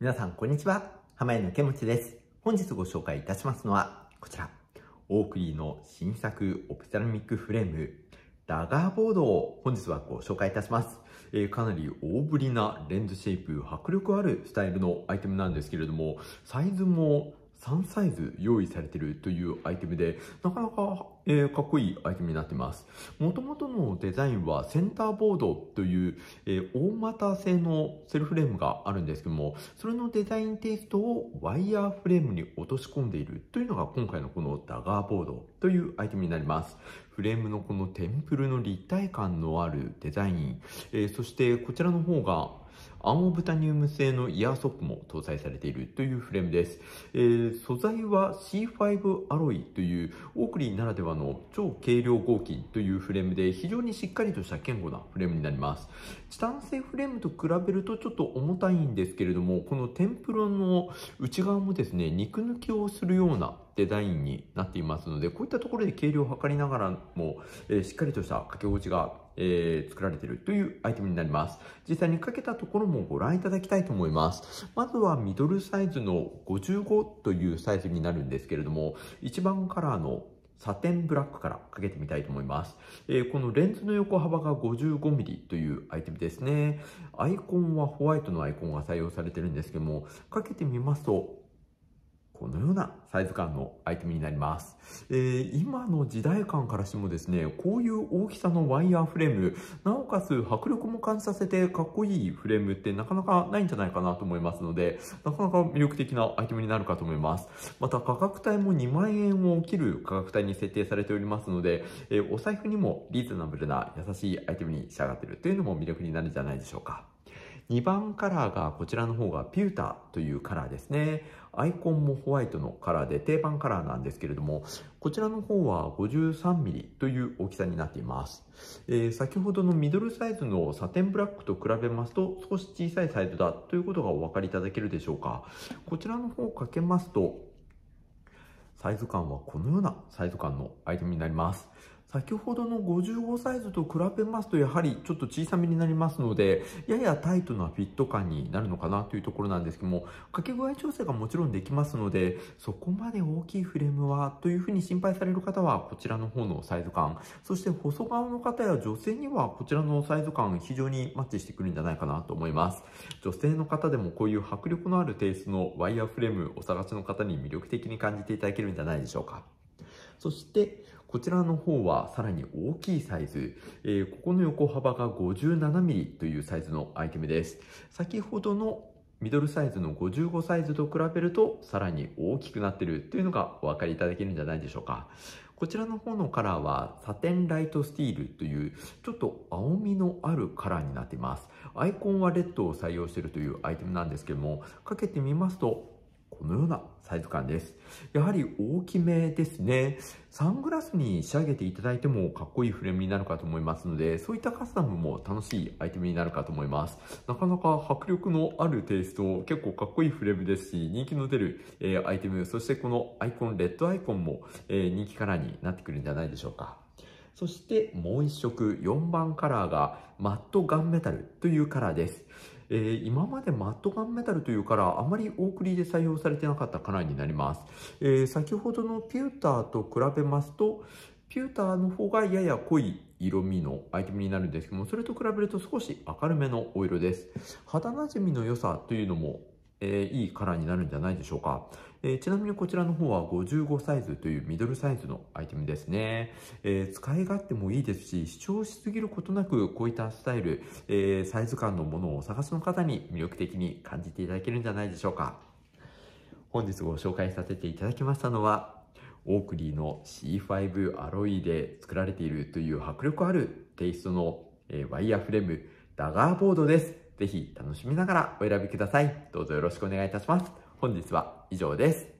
皆さん、こんにちは。濱家のけもちです。本日ご紹介いたしますのは、こちら。オークリーの新作オプタラミックフレーム、ラガーボードを本日はご紹介いたします。えー、かなり大ぶりなレンズシェイプ、迫力あるスタイルのアイテムなんですけれども、サイズも3サイズ用意されているというアイテムで、なかなかえー、かっこいいアイテムになっています。もともとのデザインはセンターボードという、えー、大股製のセルフレームがあるんですけども、それのデザインテイストをワイヤーフレームに落とし込んでいるというのが今回のこのダガーボードというアイテムになります。フレームのこのテンプルの立体感のあるデザイン、えー、そしてこちらの方がアンオブタニウム製のイヤーソックも搭載されているというフレームです。えー、素材は C5 アロイというオークリーならではの超軽量合金というフレームで非常にしっかりとした堅固なフレームになります。チタン製フレームと比べるとちょっと重たいんですけれども、このテンプロの内側もですね、肉抜きをするようなデザインになっていますので、こういったところで軽量を測りながらも、えしっかりとした掛け心地が、え作られているというアイテムになります。実際にかけたところもご覧いただきたいと思います。まずはミドルサイズの55というサイズになるんですけれども、1番カラーのサテンブラックからかけてみたいと思います。えー、このレンズの横幅が 55mm というアイテムですね。アイコンはホワイトのアイコンが採用されてるんですけども、かけてみますと、このようなサイズ感のアイテムになります。えー、今の時代感からしてもですね、こういう大きさのワイヤーフレーム、なおかつ迫力も感じさせてかっこいいフレームってなかなかないんじゃないかなと思いますので、なかなか魅力的なアイテムになるかと思います。また価格帯も2万円を切る価格帯に設定されておりますので、えー、お財布にもリーズナブルな優しいアイテムに仕上がっているというのも魅力になるんじゃないでしょうか。2番カラーがこちらの方がピューターというカラーですね。アイコンもホワイトのカラーで定番カラーなんですけれども、こちらの方は 53mm という大きさになっています。えー、先ほどのミドルサイズのサテンブラックと比べますと少し小さいサイズだということがお分かりいただけるでしょうか。こちらの方をかけますと、サイズ感はこのようなサイズ感のアイテムになります。先ほどの55サイズと比べますとやはりちょっと小さめになりますのでややタイトなフィット感になるのかなというところなんですけども掛け具合調整がもちろんできますのでそこまで大きいフレームはというふうに心配される方はこちらの方のサイズ感そして細顔の方や女性にはこちらのサイズ感非常にマッチしてくるんじゃないかなと思います女性の方でもこういう迫力のあるテイストのワイヤーフレームお探しの方に魅力的に感じていただけるんじゃないでしょうかそして、こちらの方はさらに大きいサイズ、えー、ここの横幅が 57mm というサイズのアイテムです。先ほどのミドルサイズの55サイズと比べるとさらに大きくなってるというのがお分かりいただけるんじゃないでしょうか。こちらの方のカラーはサテンライトスティールというちょっと青みのあるカラーになっています。アイコンはレッドを採用しているというアイテムなんですけども、かけてみますとこのようなサイズ感です。やはり大きめですね。サングラスに仕上げていただいてもかっこいいフレームになるかと思いますので、そういったカスタムも楽しいアイテムになるかと思います。なかなか迫力のあるテイスト、結構かっこいいフレームですし、人気の出る、えアイテム、そしてこのアイコン、レッドアイコンも、え人気カラーになってくるんじゃないでしょうか。そしてもう一色4番カラーがマットガンメタルというカラーです。えー、今までマットガンメタルというからあまり大繰りで採用されてなかったカラーになります。えー、先ほどのピューターと比べますと、ピューターの方がやや濃い色味のアイテムになるんですけども、それと比べると少し明るめのお色です。肌なじみの良さというのもえー、いいカラーになるんじゃないでしょうか。えー、ちなみにこちらの方は55サイズというミドルサイズのアイテムですね。えー、使い勝手もいいですし、主張しすぎることなく、こういったスタイル、えサイズ感のものをお探しの方に魅力的に感じていただけるんじゃないでしょうか。本日ご紹介させていただきましたのは、オークリーの C5 アロイで作られているという迫力あるテイストの、えワイヤーフレーム、ダガーボードです。ぜひ楽しみながらお選びください。どうぞよろしくお願いいたします。本日は以上です。